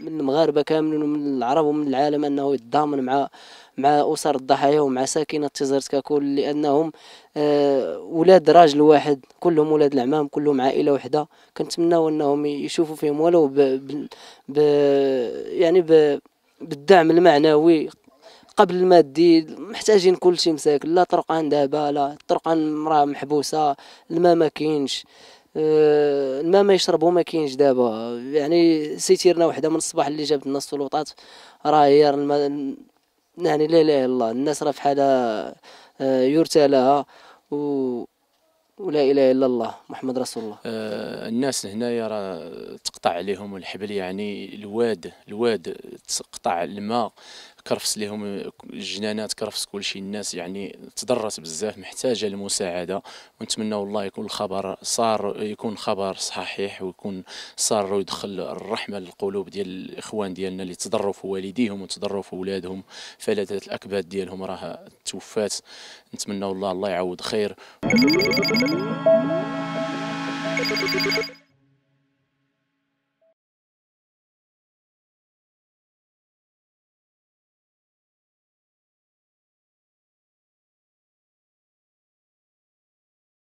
من المغاربه كاملين ومن العرب ومن العالم انه يتضامن مع مع اسر الضحايا ومع ساكنه تيزرت ككل لانهم اولاد آه، راجل واحد كلهم اولاد العمام كلهم عائله واحده كنتمناو انهم يشوفوا فيهم ولو ب, ب, ب يعني ب بالدعم المعنوي قبل المادي محتاجين كل شيء مساكن لا طرق عندها لا طرقان مراه محبوسه الماء ما كاينش آه الماء ما يشربو ما كاينش دابا يعني سيتيرنا وحده من الصباح اللي جابت لنا السلطات راه هي الما يعني لا اله الا الله الناس راه في حاله آه، يرثى لها و ولا اله الا الله محمد رسول الله آه الناس هنايا راه تقطع عليهم الحبل يعني الواد الواد تقطع الماء كرفس لهم الجنانات كرفس كل شيء الناس يعني تضرت بزاف محتاجه المساعده ونتمنى الله يكون الخبر صار يكون خبر صحيح ويكون صار ويدخل الرحمه للقلوب ديال الاخوان ديالنا اللي تضروا في والديهم وتضروا في أولادهم فلذة الاكباد ديالهم راها توفات نتمنى الله الله يعوض خير